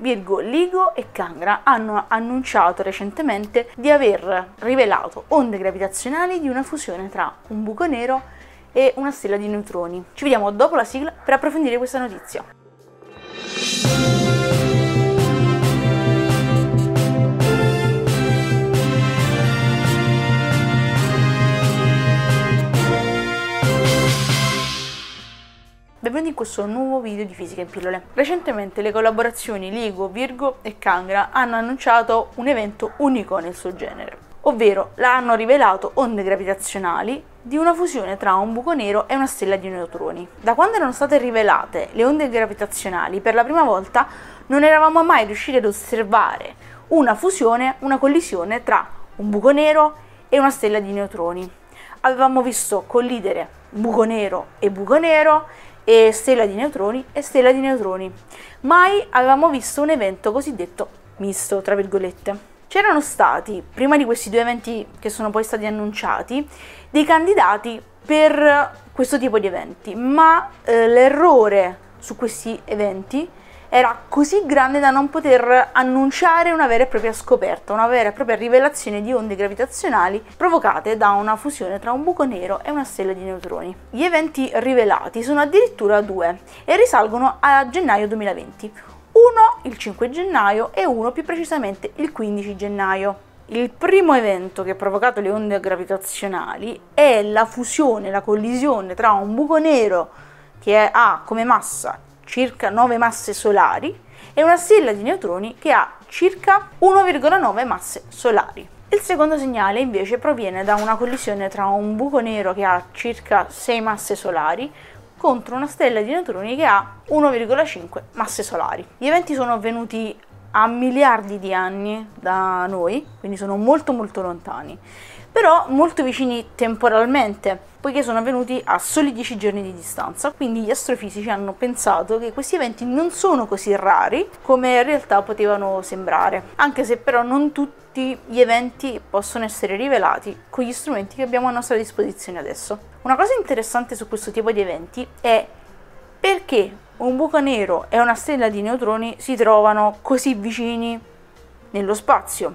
Virgo, Ligo e Cangra hanno annunciato recentemente di aver rivelato onde gravitazionali di una fusione tra un buco nero e una stella di neutroni. Ci vediamo dopo la sigla per approfondire questa notizia. benvenuti in questo nuovo video di Fisica in Pillole. Recentemente le collaborazioni Ligo, Virgo e Kangra hanno annunciato un evento unico nel suo genere, ovvero l'hanno rivelato onde gravitazionali di una fusione tra un buco nero e una stella di neutroni. Da quando erano state rivelate le onde gravitazionali per la prima volta non eravamo mai riusciti ad osservare una fusione, una collisione tra un buco nero e una stella di neutroni avevamo visto collidere buco nero e buco nero e stella di neutroni e stella di neutroni. Mai avevamo visto un evento cosiddetto misto, tra virgolette. C'erano stati, prima di questi due eventi che sono poi stati annunciati, dei candidati per questo tipo di eventi, ma eh, l'errore su questi eventi era così grande da non poter annunciare una vera e propria scoperta, una vera e propria rivelazione di onde gravitazionali provocate da una fusione tra un buco nero e una stella di neutroni. Gli eventi rivelati sono addirittura due e risalgono a gennaio 2020, uno il 5 gennaio e uno più precisamente il 15 gennaio. Il primo evento che ha provocato le onde gravitazionali è la fusione, la collisione tra un buco nero che ha come massa circa 9 masse solari e una stella di neutroni che ha circa 1,9 masse solari. Il secondo segnale invece proviene da una collisione tra un buco nero che ha circa 6 masse solari contro una stella di neutroni che ha 1,5 masse solari. Gli eventi sono avvenuti a miliardi di anni da noi, quindi sono molto molto lontani, però molto vicini temporalmente, poiché sono avvenuti a soli 10 giorni di distanza, quindi gli astrofisici hanno pensato che questi eventi non sono così rari come in realtà potevano sembrare, anche se però non tutti gli eventi possono essere rivelati con gli strumenti che abbiamo a nostra disposizione adesso. Una cosa interessante su questo tipo di eventi è perché un buco nero e una stella di neutroni si trovano così vicini nello spazio,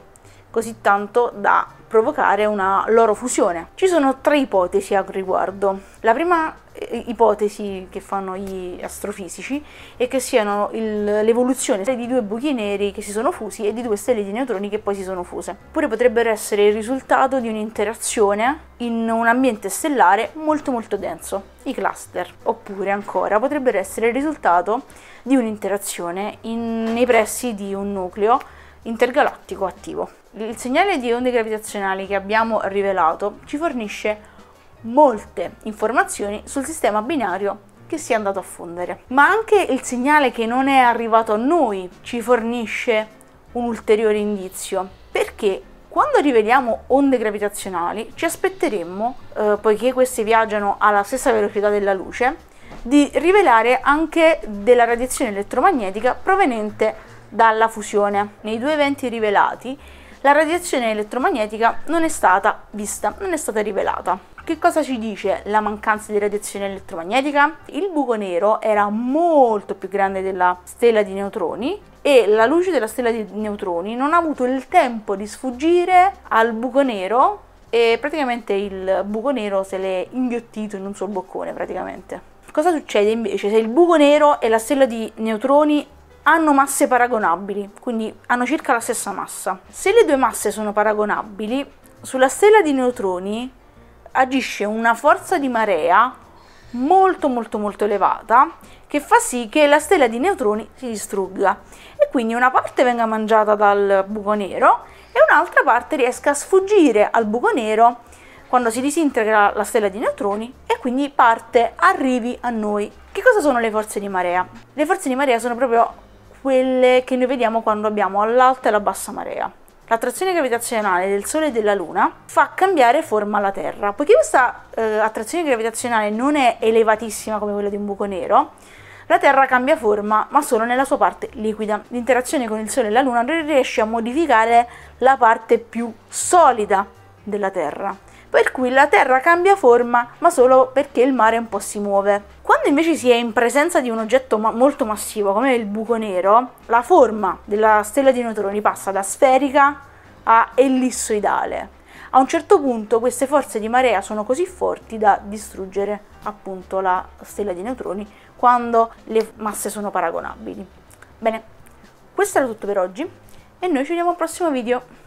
così tanto da provocare una loro fusione. Ci sono tre ipotesi al riguardo. La prima eh, ipotesi che fanno gli astrofisici è che siano l'evoluzione di due buchi neri che si sono fusi e di due stelle di neutroni che poi si sono fuse. Oppure potrebbero essere il risultato di un'interazione in un ambiente stellare molto molto denso, i cluster. Oppure ancora potrebbero essere il risultato di un'interazione in, nei pressi di un nucleo intergalattico attivo. Il segnale di onde gravitazionali che abbiamo rivelato ci fornisce molte informazioni sul sistema binario che si è andato a fondere. Ma anche il segnale che non è arrivato a noi ci fornisce un ulteriore indizio, perché quando riveliamo onde gravitazionali ci aspetteremmo, eh, poiché queste viaggiano alla stessa velocità della luce, di rivelare anche della radiazione elettromagnetica proveniente dalla fusione. Nei due eventi rivelati, la radiazione elettromagnetica non è stata vista, non è stata rivelata. Che cosa ci dice la mancanza di radiazione elettromagnetica? Il buco nero era molto più grande della stella di neutroni e la luce della stella di neutroni non ha avuto il tempo di sfuggire al buco nero e praticamente il buco nero se l'è inghiottito in un solo boccone praticamente. Cosa succede invece se il buco nero e la stella di neutroni hanno masse paragonabili, quindi hanno circa la stessa massa. Se le due masse sono paragonabili, sulla stella di neutroni agisce una forza di marea molto molto molto elevata che fa sì che la stella di neutroni si distrugga e quindi una parte venga mangiata dal buco nero e un'altra parte riesca a sfuggire al buco nero quando si disintegra la stella di neutroni e quindi parte arrivi a noi. Che cosa sono le forze di marea? Le forze di marea sono proprio quelle che noi vediamo quando abbiamo l'alta e la bassa marea. L'attrazione gravitazionale del Sole e della Luna fa cambiare forma alla Terra. Poiché questa eh, attrazione gravitazionale non è elevatissima come quella di un buco nero, la Terra cambia forma, ma solo nella sua parte liquida. L'interazione con il Sole e la Luna riesce a modificare la parte più solida della Terra per cui la Terra cambia forma ma solo perché il mare un po' si muove. Quando invece si è in presenza di un oggetto ma- molto massivo come il buco nero, la forma della stella di neutroni passa da sferica a ellissoidale. A un certo punto queste forze di marea sono così forti da distruggere appunto la stella di neutroni quando le masse sono paragonabili. Bene, questo era tutto per oggi e noi ci vediamo al prossimo video.